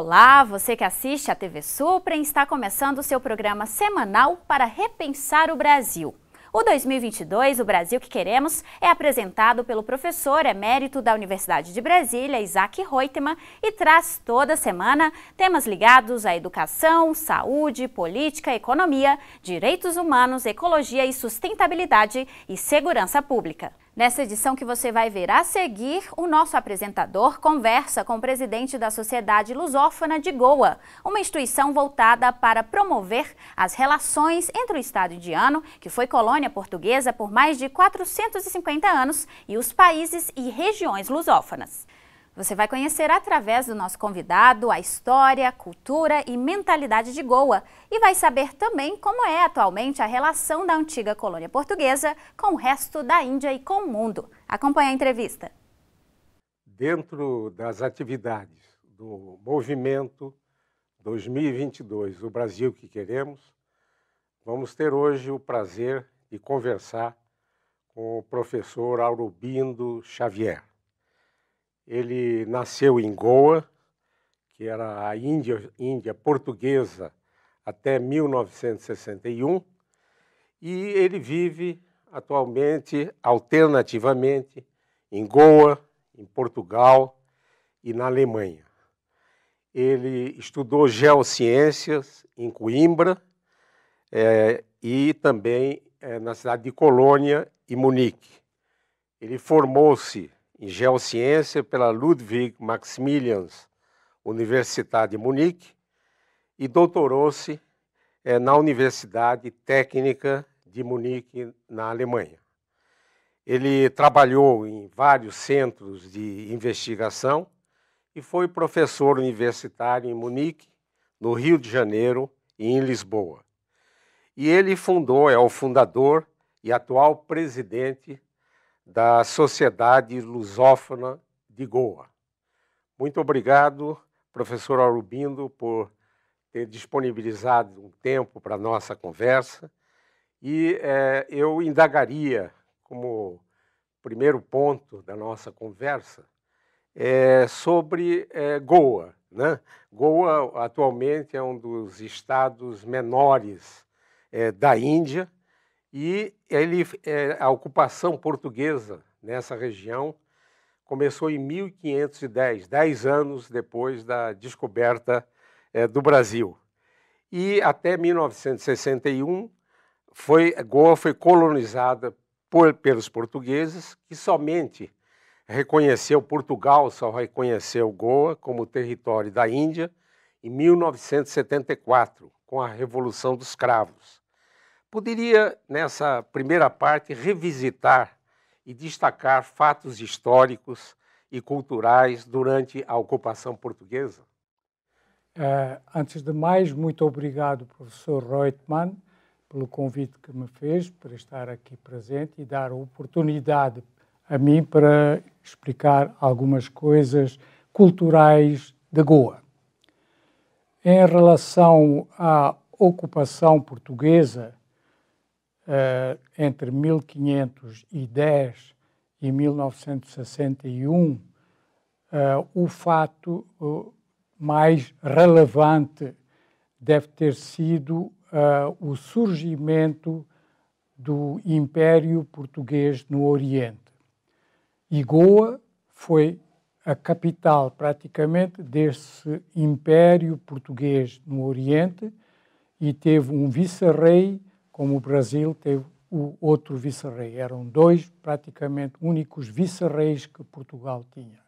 Olá, você que assiste à TV Suprem está começando o seu programa semanal para repensar o Brasil. O 2022, o Brasil que queremos, é apresentado pelo professor emérito da Universidade de Brasília, Isaac Reutemann, e traz toda semana temas ligados à educação, saúde, política, economia, direitos humanos, ecologia e sustentabilidade e segurança pública. Nessa edição que você vai ver a seguir, o nosso apresentador conversa com o presidente da Sociedade Lusófona de Goa, uma instituição voltada para promover as relações entre o Estado indiano, que foi colônia portuguesa por mais de 450 anos, e os países e regiões lusófonas. Você vai conhecer através do nosso convidado a história, cultura e mentalidade de Goa e vai saber também como é atualmente a relação da antiga colônia portuguesa com o resto da Índia e com o mundo. Acompanhe a entrevista. Dentro das atividades do movimento 2022, o Brasil que queremos, vamos ter hoje o prazer de conversar com o professor Aurobindo Xavier. Ele nasceu em Goa, que era a Índia, Índia portuguesa até 1961, e ele vive atualmente, alternativamente, em Goa, em Portugal e na Alemanha. Ele estudou geociências em Coimbra é, e também é, na cidade de Colônia e Munique. Ele formou-se em Geociência pela Ludwig Maximilians Universidade de Munique e doutorou-se é, na Universidade Técnica de Munique, na Alemanha. Ele trabalhou em vários centros de investigação e foi professor universitário em Munique, no Rio de Janeiro e em Lisboa. E ele fundou, é o fundador e atual presidente da Sociedade Lusófona de Goa. Muito obrigado, professor Arubindo, por ter disponibilizado um tempo para a nossa conversa. E é, eu indagaria, como primeiro ponto da nossa conversa, é, sobre é, Goa. Né? Goa, atualmente, é um dos estados menores da Índia e ele, é, a ocupação portuguesa nessa região começou em 1510, dez anos depois da descoberta é, do Brasil. E até 1961, foi, Goa foi colonizada por, pelos portugueses, que somente reconheceu Portugal, só reconheceu Goa como território da Índia em 1974, com a Revolução dos Cravos. Poderia, nessa primeira parte, revisitar e destacar fatos históricos e culturais durante a ocupação portuguesa? Eh, antes de mais, muito obrigado, professor Reutemann, pelo convite que me fez para estar aqui presente e dar a oportunidade a mim para explicar algumas coisas culturais de Goa. Em relação à ocupação portuguesa, uh, entre 1510 e 1961, uh, eh, o fato uh, mais relevante deve ter sido o surgimento do Império Português no Oriente. E Goa foi a capital praticamente desse Império Português no Oriente e teve um vice-rei como o Brasil teve o outro vice-rei. Eram dois praticamente únicos vice-reis que Portugal tinha.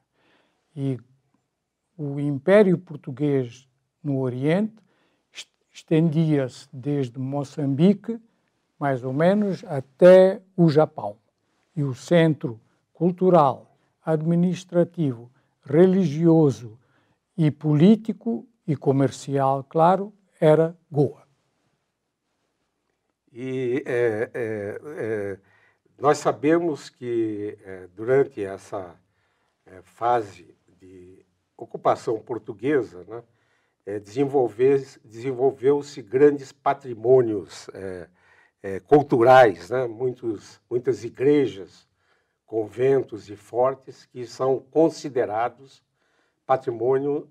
E o Império Português no Oriente estendia-se desde Moçambique, mais ou menos, até o Japão. E o centro cultural, administrativo, religioso e político e comercial, claro, era Goa. E é, é, é, nós sabemos que é, durante essa é, fase de ocupação portuguesa, né, desenvolveu-se grandes patrimônios culturais, né, muitos, muitas igrejas, conventos e fortes que são considerados patrimônio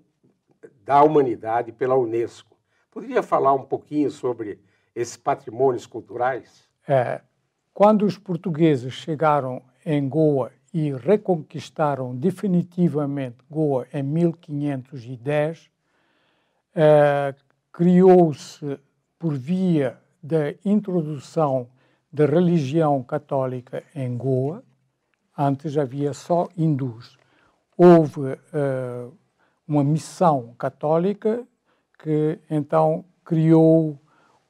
da humanidade pela Unesco. Poderia falar um pouquinho sobre esses patrimônios culturais? É, quando os portugueses chegaram em Goa e reconquistaram definitivamente Goa em 1510, é, criou-se, por via da introdução da religião católica em Goa, antes havia só hindus. Houve é, uma missão católica que então criou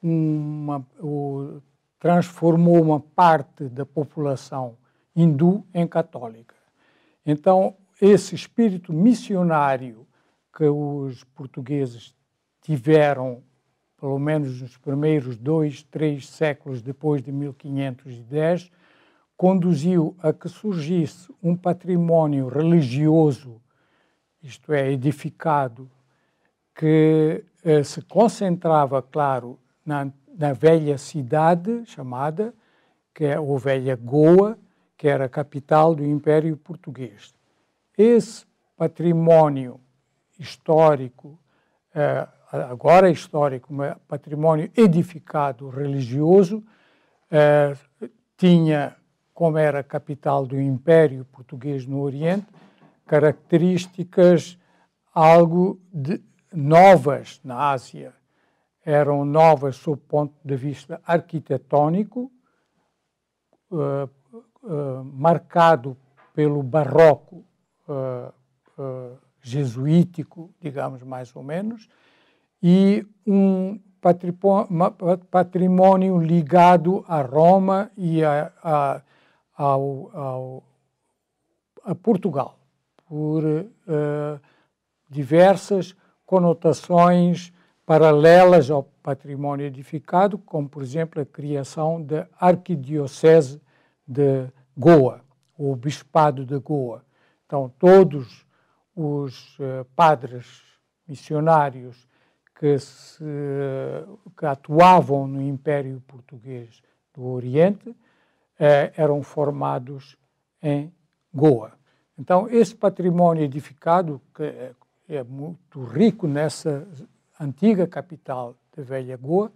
uma, o, transformou uma parte da população hindu em católica. Então, esse espírito missionário que os portugueses tiveram, pelo menos nos primeiros dois, três séculos depois de 1510, conduziu a que surgisse um património religioso, isto é, edificado, que eh, se concentrava, claro, na, na velha cidade chamada, que é, o velha Goa, que era a capital do Império Português. Esse património histórico, eh, agora histórico, mas património edificado religioso, eh, tinha, como era a capital do Império Português no Oriente, características algo de, novas na Ásia eram novas sob o ponto de vista arquitetônico, uh, uh, marcado pelo barroco uh, jesuítico, digamos mais ou menos, e um patrimônio ligado a Roma e a, a, ao, ao, a Portugal, por diversas conotações paralelas ao património edificado, como, por exemplo, a criação da Arquidiocese de Goa, o Bispado de Goa. Então, todos os eh, padres missionários que, se, que atuavam no Império Português do Oriente eh, eram formados em Goa. Então, esse património edificado, que é, é muito rico nessa antiga capital da Velha Goa,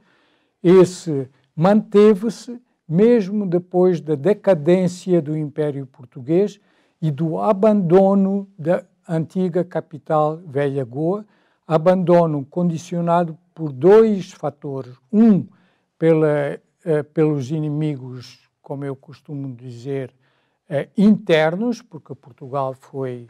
esse manteve-se mesmo depois da decadência do Império Português e do abandono da antiga capital Velha Goa, abandono condicionado por dois fatores. Um, pela, eh, pelos inimigos, como eu costumo dizer, eh, internos, porque Portugal foi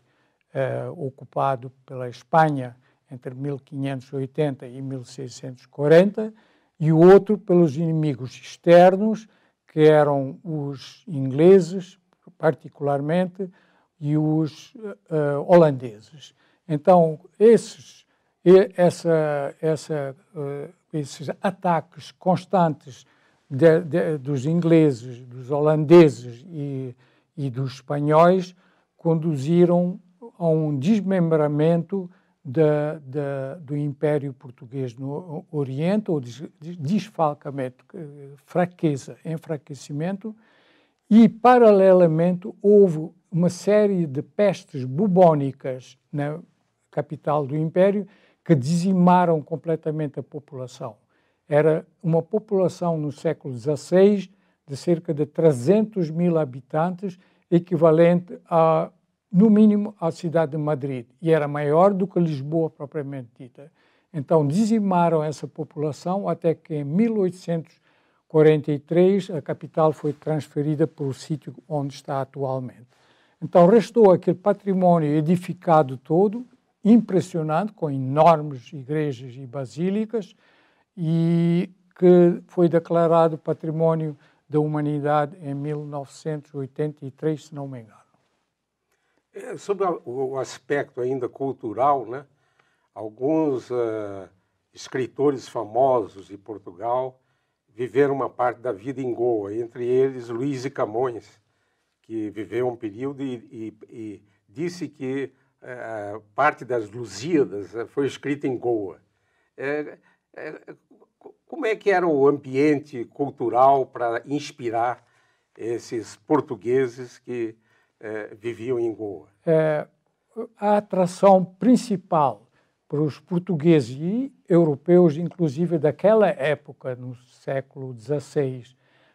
eh, ocupado pela Espanha entre 1580 e 1640, e o outro pelos inimigos externos, que eram os ingleses, particularmente, e os uh, holandeses. Então, esses, essa, essa, uh, esses ataques constantes de, de, dos ingleses, dos holandeses e, e dos espanhóis conduziram a um desmembramento do Império Português no Oriente, ou desfalcamento, eh, fraqueza, enfraquecimento, e, paralelamente, houve uma série de pestes bubónicas na capital do Império que dizimaram completamente a população. Era uma população no século XVI de cerca de 300 mil habitantes, equivalente a no mínimo, à cidade de Madrid, e era maior do que Lisboa propriamente dita. Então, dizimaram essa população até que em 1843 a capital foi transferida para o sítio onde está atualmente. Então, restou aquele património edificado todo, impressionante, com enormes igrejas e basílicas, e que foi declarado Património da Humanidade em 1983, se não me engano. É, sobre a, o aspecto ainda cultural, né? alguns uh, escritores famosos de Portugal viveram uma parte da vida em Goa, entre eles Luiz e Camões, que viveu um período e, e, e disse que uh, parte das Lusíadas eh, foi escrita em Goa. É, é, como é que era o ambiente cultural para inspirar esses portugueses que é, viviam em Goa? É, a atração principal para os portugueses e europeus, inclusive daquela época, no século XVI,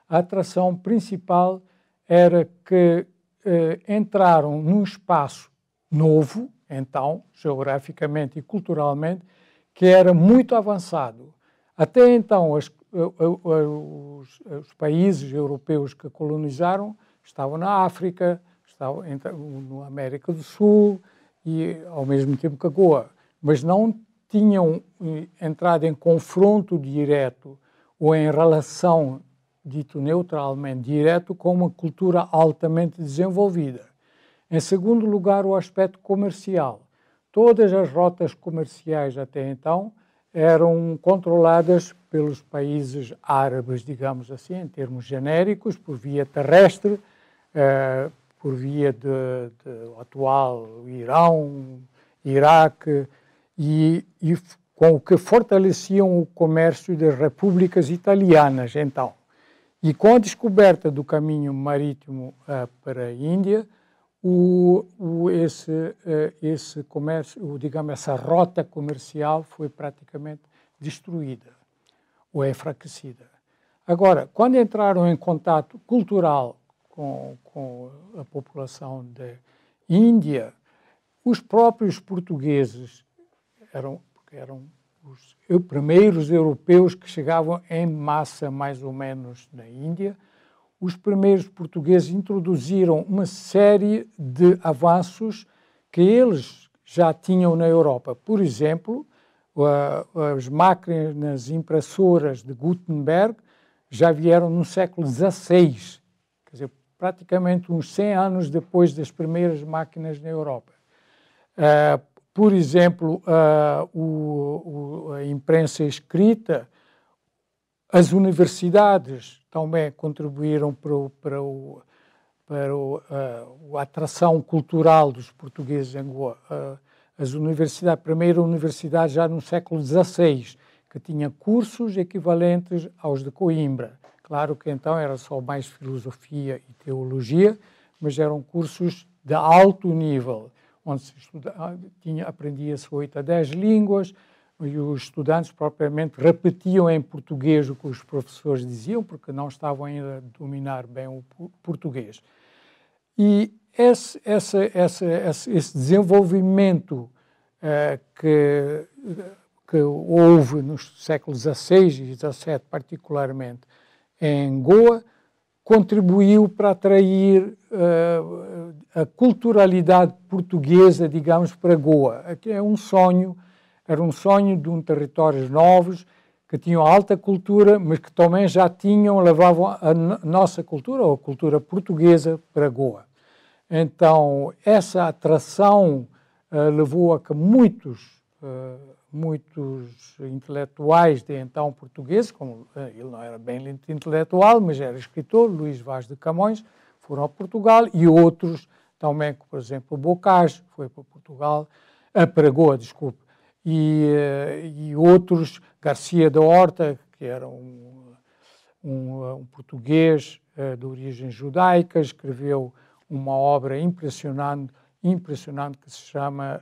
a atração principal era que é, entraram num espaço novo, então, geograficamente e culturalmente, que era muito avançado. Até então, as, os, os, países europeus que colonizaram estavam na África, relação no América do Sul e ao mesmo tempo que a Goa, mas não tinham eh, entrado em confronto direto ou em relação dito neutralmente direto com uma cultura altamente desenvolvida. Em segundo lugar, o aspecto comercial. Todas as rotas comerciais até então eram controladas pelos países árabes, digamos assim, em termos genéricos, por via terrestre, eh, por via de, de atual Irão, Iraque, e, e com o que fortaleciam o comércio das repúblicas italianas, então. E com a descoberta do caminho marítimo uh, para a Índia, o, o, esse, uh, esse comércio, o, digamos, essa rota comercial foi praticamente destruída ou enfraquecida. Agora, quando entraram em contato cultural com, com a população da Índia, os próprios portugueses eram, eram os primeiros europeus que chegavam em massa, mais ou menos, na Índia. Os primeiros portugueses introduziram uma série de avanços que eles já tinham na Europa. Por exemplo, as máquinas impressoras de Gutenberg já vieram no século XVI praticamente uns 100 anos depois das primeiras máquinas na Europa. Uh, por exemplo, uh, o, o, a imprensa escrita, as universidades também contribuíram para, o, para, o, para uh, a atração cultural dos portugueses em Goa. as universidades, a primeira universidade já no século XVI, que tinha cursos equivalentes aos de Coimbra. Claro que então era só mais filosofia e teologia, mas eram cursos de alto nível, onde se ah, tinha, aprendia-se oito a dez línguas, e os estudantes propriamente repetiam em português o que os professores diziam, porque não estavam ainda a dominar bem o português. E esse, esse, esse, esse desenvolvimento eh, que, que houve nos séculos XVI e XVII, particularmente, em Goa, contribuiu para atrair uh, a culturalidade portuguesa, digamos, para Goa. Aqui é um sonho, era um sonho de um territórios novos que tinham alta cultura, mas que também já tinham, levavam a nossa cultura, ou a cultura portuguesa, para Goa. Então, essa atração uh, levou a que muitos uh, muitos intelectuais de então portugueses, como eh, ele não era bem intelectual, mas era escritor, Luís Vaz de Camões, foram a Portugal e outros também, por exemplo, Bocage foi para Portugal, a Pragoa, desculpe, e, eh, e outros, Garcia da Horta, que era um, um, eh, um português de origem judaica, escreveu uma obra impressionante, impressionante que se chama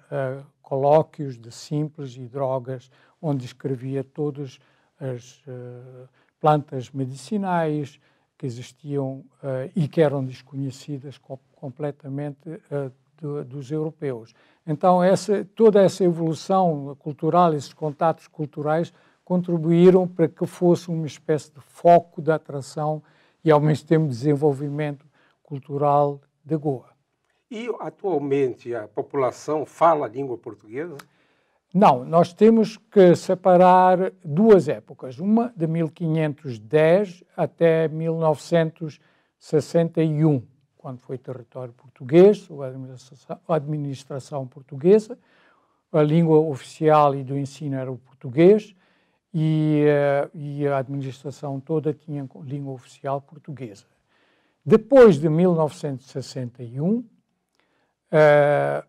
colóquios de simples e drogas, onde escrevia todas as uh, plantas medicinais que existiam uh, e que eram desconhecidas co completamente uh, do, dos europeus. Então, essa, toda essa evolução cultural, esses contatos culturais, contribuíram para que fosse uma espécie de foco de atração e, ao mesmo tempo, desenvolvimento cultural de Goa. E atualmente a população fala a língua portuguesa? Não, nós temos que separar duas épocas, uma de 1510 até 1961, quando foi território português, a administração portuguesa, a língua oficial e do ensino era o português e, eh, e a administração toda tinha língua oficial portuguesa. Depois de 1961, eh,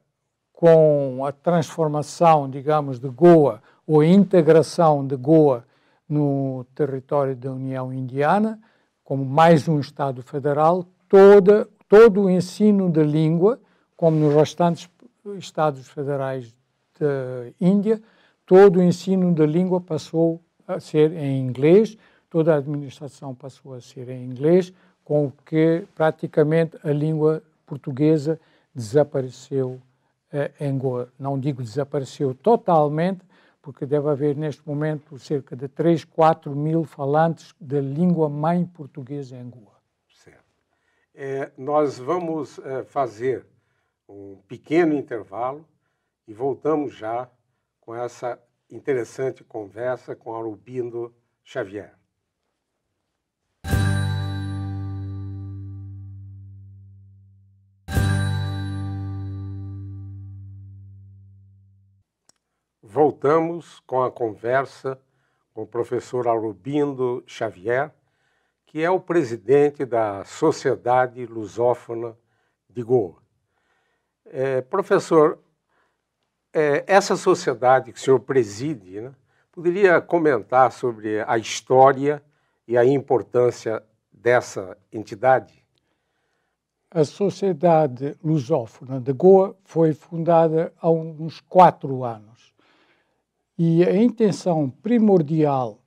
com a transformação, digamos, de Goa ou a integração de Goa no território da União Indiana, como mais um Estado federal, toda, todo o ensino da língua, como nos restantes Estados federais da Índia, todo o ensino da língua passou a ser em inglês, toda a administração passou a ser em inglês, com o que praticamente a língua portuguesa desapareceu em eh, Goa. Não digo desapareceu totalmente, porque deve haver neste momento cerca de 3, 4 mil falantes da língua mãe portuguesa em Goa. Certo. É, nós vamos é, fazer um pequeno intervalo e voltamos já com essa interessante conversa com Arubindo Xavier. Voltamos com a conversa com o professor Aurobindo Xavier, que é o presidente da Sociedade Lusófona de Goa. É, professor, é, essa sociedade que o senhor preside, né, poderia comentar sobre a história e a importância dessa entidade? A Sociedade Lusófona de Goa foi fundada há uns quatro anos e a intenção primordial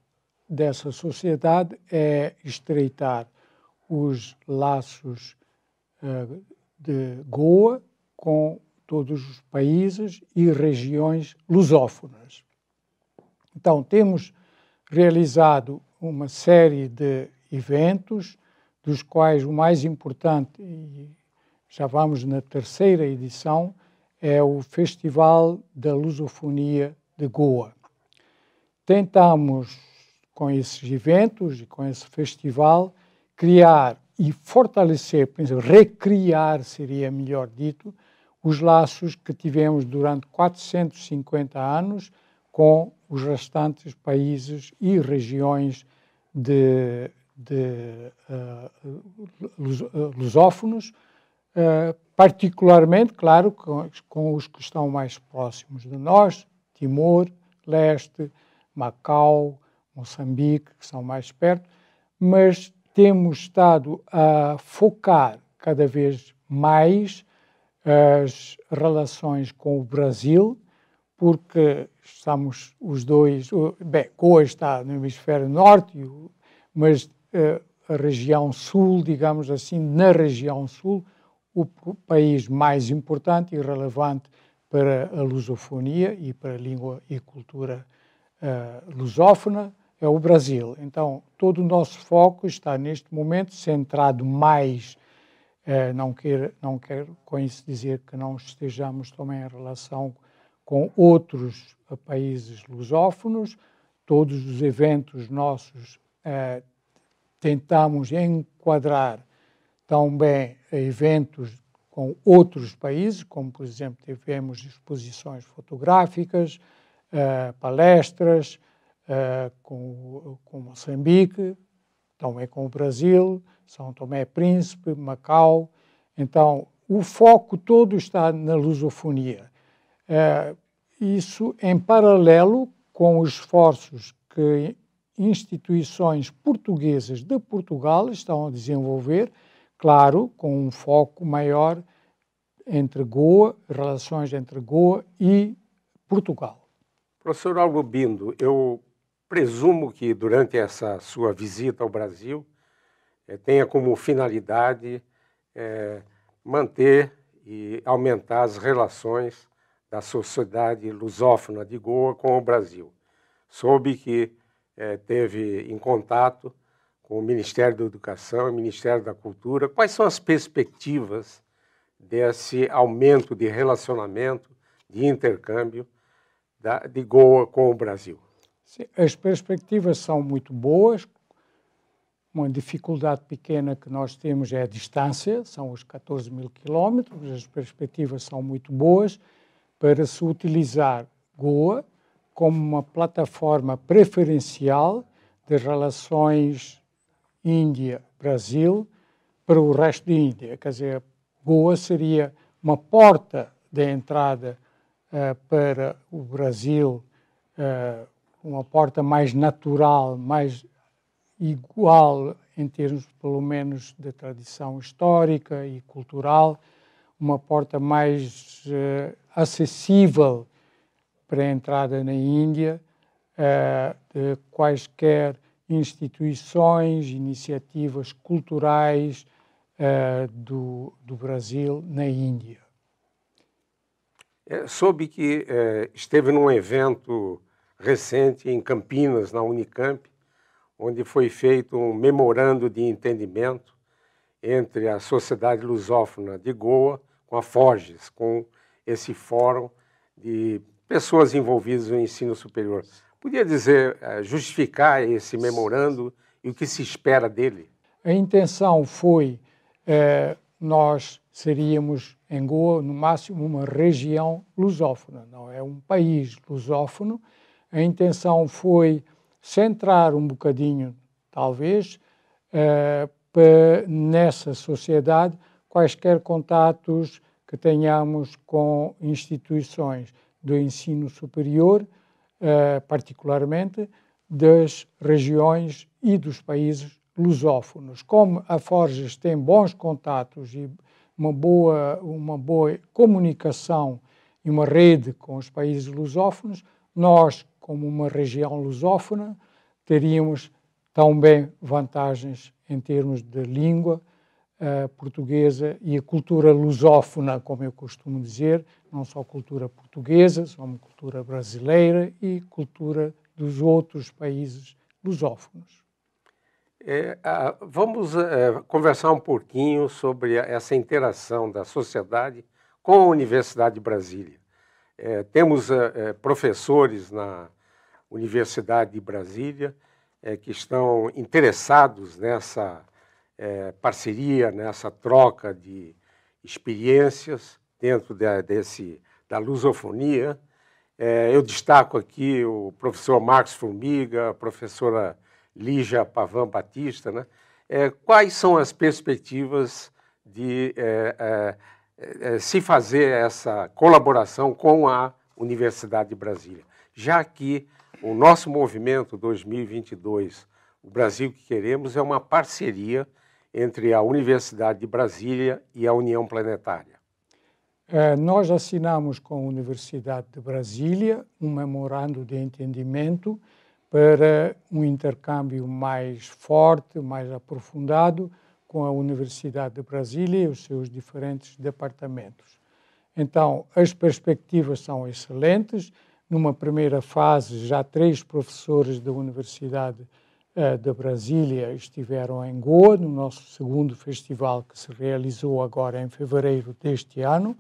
dessa sociedade é estreitar os laços eh, de Goa com todos os países e regiões lusófonas. Então, temos realizado uma série de eventos, dos quais o mais importante, e já vamos na terceira edição, é o Festival da Lusofonia de Goa. Tentamos, com esses eventos e com esse festival, criar e fortalecer, recriar, seria melhor dito, os laços que tivemos durante 450 anos com os restantes países e regiões de, de uh, lusófonos, uh, particularmente, claro, com, com, os que estão mais próximos de nós, Timor-Leste, Macau, Moçambique, que são mais perto, mas temos estado a focar cada vez mais eh, as relações com o Brasil, porque estamos os dois, bem, Goa está no hemisfério norte, mas eh, a região sul, digamos assim, na região sul, o país mais importante e relevante para a lusofonia e para a língua e cultura uh, lusófona é o Brasil. Então, todo o nosso foco está neste momento centrado mais, uh, não, quero, não quero com isso dizer que não estejamos também em relação com outros ah, países lusófonos, todos os eventos nossos uh, tentamos enquadrar também eventos com outros países, como por exemplo tivemos exposições fotográficas, uh, palestras uh, com, com Moçambique, também então com o Brasil, São Tomé e Príncipe, Macau. Então, o foco todo está na lusofonia. Uh, isso em paralelo com os esforços que instituições portuguesas de Portugal estão a desenvolver claro, com um foco maior entre Goa, relações entre Goa e Portugal. Professor Alubindo, eu presumo que durante essa sua visita ao Brasil eh, tenha como finalidade eh, manter e aumentar as relações da sociedade lusófona de Goa com o Brasil. Soube que eh, teve em contato com o Ministério da Educação e o Ministério da Cultura. Quais são as perspectivas desse aumento de relacionamento, de intercâmbio da, de Goa com o Brasil? Sim, as perspectivas são muito boas. Uma dificuldade pequena que nós temos é a distância, são os 14 mil quilómetros. As perspectivas são muito boas para se utilizar Goa como uma plataforma preferencial de relações Índia, Brasil, para o resto da Índia. Quer dizer, Goa seria uma porta de entrada uh, para o Brasil, uh, uma porta mais natural, mais igual em termos, pelo menos, de tradição histórica e cultural, uma porta mais uh, acessível para a entrada na Índia de quaisquer instituições, iniciativas culturais uh, do, do, Brasil na Índia. É, soube que é, esteve num evento recente em Campinas, na Unicamp, onde foi feito um memorando de entendimento entre a Sociedade Lusófona de Goa com a Forges, com esse fórum de pessoas envolvidas no ensino superior. Podia dizer, é, justificar esse memorando e o que se espera dele? A intenção foi é, nós seríamos em Goa, no máximo, uma região lusófona, não é um país lusófono. A intenção foi centrar um bocadinho, talvez, é, nessa sociedade quaisquer contatos que tenhamos com instituições do ensino superior, eh, particularmente, das regiões e dos países lusófonos. Como a Forges tem bons contatos e uma boa, uma boa comunicação e uma rede com os países lusófonos, nós, como uma região lusófona, teríamos também vantagens em termos de língua, uh, portuguesa e a cultura lusófona, como eu costumo dizer, não só cultura portuguesa, como cultura brasileira e cultura dos outros países lusófonos. É, vamos é, conversar um pouquinho sobre essa interação da sociedade com a Universidade de Brasília. É, temos é, é, professores na Universidade de Brasília é, que estão interessados nessa é, parceria, nessa troca de experiências dentro de, desse, da lusofonia. É, eu destaco aqui o professor Marcos Formiga, a professora Lígia Pavan Batista. Né? É, quais são as perspectivas de é, é, é, se fazer essa colaboração com a Universidade de Brasília? Já que o nosso movimento 2022, o Brasil que queremos, é uma parceria entre a Universidade de Brasília e a União Planetária? É, nós assinamos com a Universidade de Brasília um memorando de entendimento para um intercâmbio mais forte, mais aprofundado com a Universidade de Brasília e os seus diferentes departamentos. Então, as perspectivas são excelentes. Numa primeira fase, já três professores da Universidade eh, da Brasília estiveram em Goa, no nosso segundo festival que se realizou agora em fevereiro deste ano,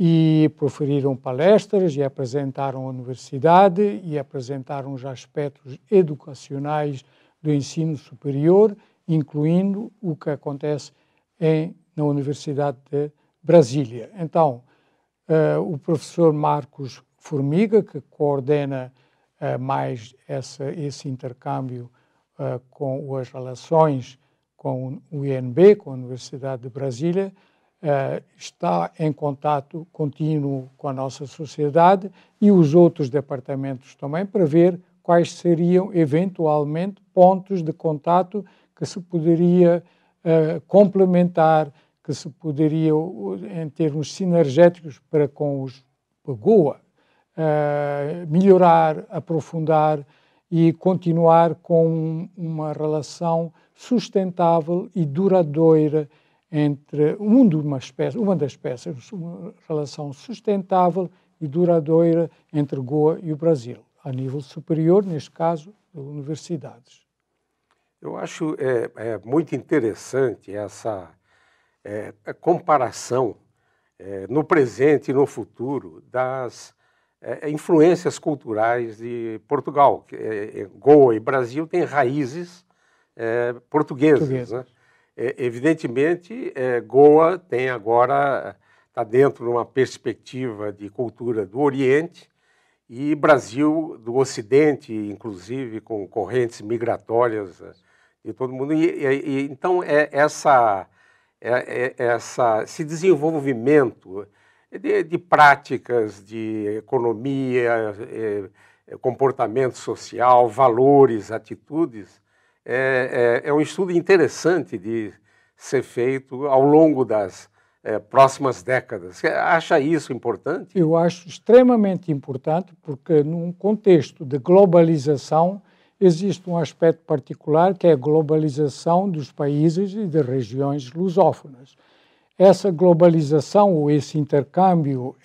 e proferiram palestras e apresentaram a universidade e apresentaram os aspectos educacionais do ensino superior, incluindo o que acontece em, na Universidade de Brasília. Então, uh, o professor Marcos Formiga, que coordena uh, mais essa, esse intercâmbio uh, com as relações com o INB, com a Universidade de Brasília, uh, está em contato contínuo com a nossa sociedade e os outros departamentos também para ver quais seriam eventualmente pontos de contato que se poderia uh, complementar, que se poderia, em termos sinergéticos para com os PAGOA, melhorar, aprofundar e continuar com uma relação sustentável e duradoura entre um de uma, espécie, uma das peças, uma relação sustentável e duradoura entre Goa e o Brasil, a nível superior, neste caso, universidades. Eu acho é, é muito interessante essa é, comparação é, no presente e no futuro das é, é, influências culturais de Portugal. Que, é, é, Goa e Brasil têm raízes é, portuguesas. Né? É, evidentemente, Goa tem agora está dentro de uma perspectiva de cultura do Oriente e Brasil do Ocidente, inclusive com correntes migratórias de todo mundo. E, e, então, é essa, essa, esse desenvolvimento de, de práticas de economia, eh, eh, comportamento social, valores, atitudes. É, é, é, um estudo interessante de ser feito ao longo das é, próximas décadas. Você acha isso importante? Eu acho extremamente importante, porque num contexto de globalização existe um aspecto particular que é a globalização dos países e das regiões lusófonas essa globalização ou esse intercâmbio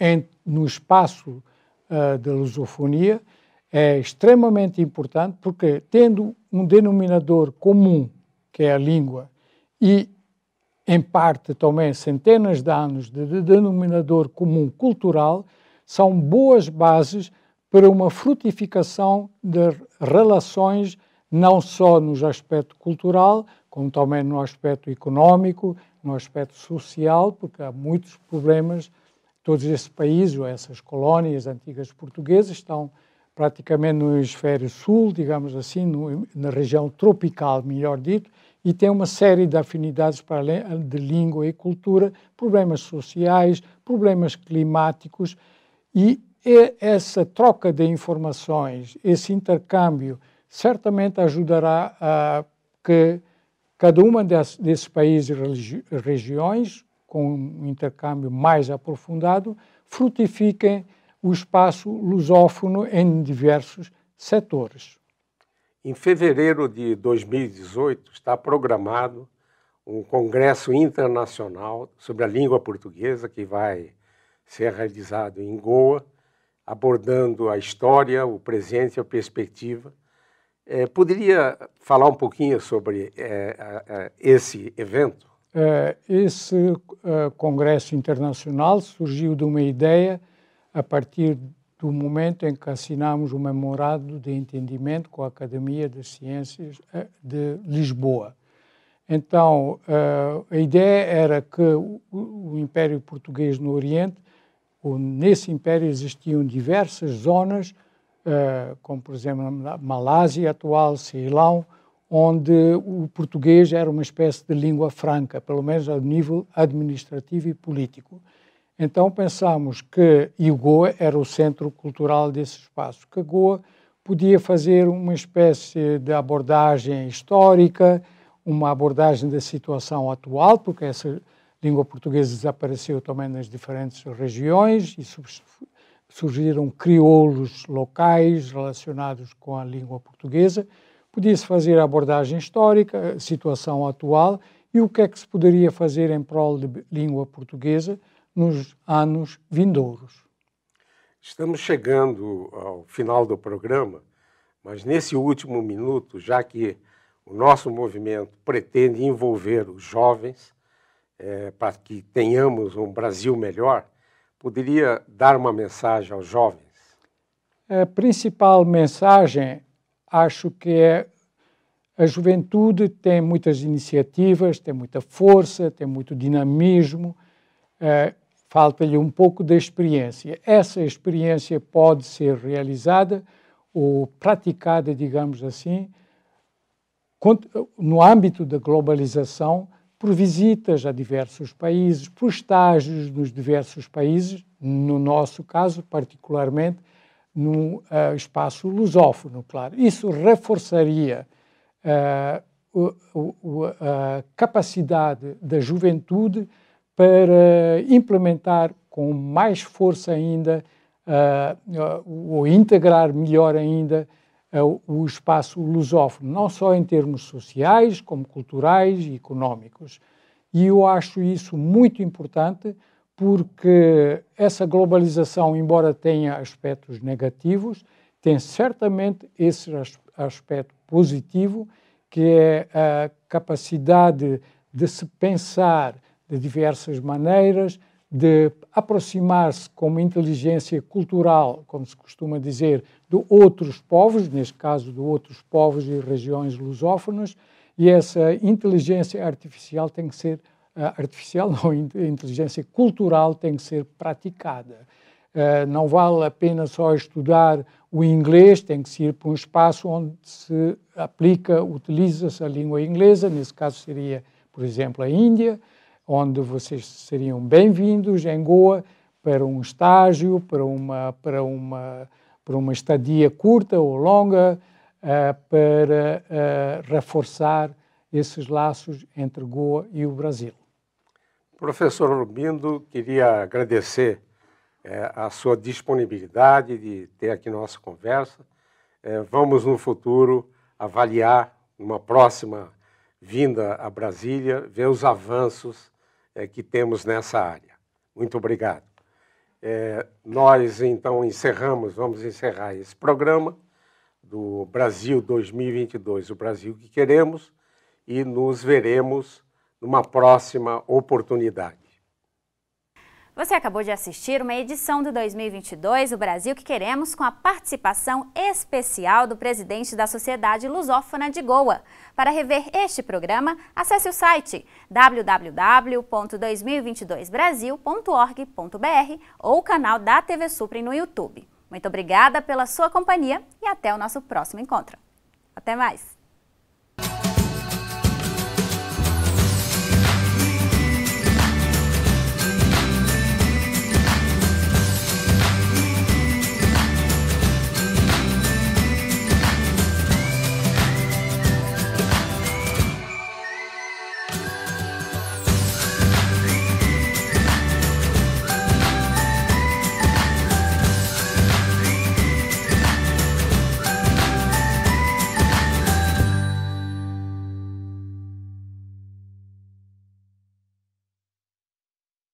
no espaço uh, ah, da lusofonia é extremamente importante porque, tendo um denominador comum, que é a língua, e em parte também centenas de anos de denominador comum cultural, são boas bases para uma frutificação de relações não só no aspecto cultural, como também no aspecto económico, no aspecto social, porque há muitos problemas. Todos esses países, ou essas colónias antigas portuguesas, estão praticamente no hemisfério sul, digamos assim, no, na região tropical, melhor dito, e tem uma série de afinidades para além de língua e cultura, problemas sociais, problemas climáticos, e essa troca de informações, esse intercâmbio, certamente ajudará a que Cada uma das, desses países e regiões, com um intercâmbio mais aprofundado, frutifiquem o espaço lusófono em diversos setores. Em fevereiro de 2018 está programado um congresso internacional sobre a língua portuguesa que vai ser realizado em Goa, abordando a história, o presente e a perspectiva é, poderia falar um pouquinho sobre é, esse evento? É, esse é, congresso internacional surgiu de uma ideia a partir do momento em que assinamos o memorado de entendimento com a Academia das Ciências é, de Lisboa. Então, a ideia era que o Império Português no Oriente, nesse império existiam diversas zonas eh, como por exemplo na Malásia atual, Ceilão, onde o português era uma espécie de língua franca, pelo menos a nível administrativo e político. Então pensámos que Goa era o centro cultural desse espaço, que Goa podia fazer uma espécie de abordagem histórica, uma abordagem da situação atual, porque essa língua portuguesa desapareceu também nas diferentes regiões e surgiram crioulos locais relacionados com a língua portuguesa. Podia-se fazer a abordagem histórica, a situação atual e o que é que se poderia fazer em prol de língua portuguesa nos anos vindouros. Estamos chegando ao final do programa, mas nesse último minuto, já que o nosso movimento pretende envolver os jovens é, para que tenhamos um Brasil melhor, poderia dar uma mensagem aos jovens? A principal mensagem, acho que é a juventude tem muitas iniciativas, tem muita força, tem muito dinamismo, eh, falta-lhe um pouco de experiência. Essa experiência pode ser realizada ou praticada, digamos assim, no âmbito da globalização, por visitas a diversos países, por estágios nos diversos países, no nosso caso, particularmente, no uh, ah, espaço lusófono, claro. Isso reforçaria uh, o, a capacidade da juventude para implementar com mais força ainda uh, ah, ou integrar melhor ainda é o espaço lusófono, não só em termos sociais, como culturais e económicos. E eu acho isso muito importante porque essa globalização, embora tenha aspectos negativos, tem certamente esse aspecto positivo, que é a capacidade de se pensar de diversas maneiras, de aproximar-se com uma inteligência cultural, como se costuma dizer, de outros povos, neste caso de outros povos e regiões lusófonas, e essa inteligência artificial tem que ser eh, artificial, não, inteligência cultural tem que ser praticada. Eh, não vale a pena só estudar o inglês, tem que ser ir para um espaço onde se aplica, utiliza-se a língua inglesa, nesse caso seria, por exemplo, a Índia, onde vocês seriam bem-vindos em Goa para um estágio, para uma, para uma, para uma estadia curta ou longa, uh, para uh, reforçar esses laços entre Goa e o Brasil. Professor Rubindo, queria agradecer é, a sua disponibilidade de ter aqui nossa conversa. É, vamos, no futuro, avaliar uma próxima vinda a Brasília, ver os avanços é, que temos nessa área. Muito obrigado. É, nós, então, encerramos, vamos encerrar esse programa do Brasil 2022, o Brasil que queremos, e nos veremos numa próxima oportunidade. Você acabou de assistir uma edição do 2022 O Brasil que Queremos com a participação especial do presidente da Sociedade Lusófona de Goa. Para rever este programa, acesse o site www.2022brasil.org.br ou o canal da TV Supre no YouTube. Muito obrigada pela sua companhia e até o nosso próximo encontro. Até mais!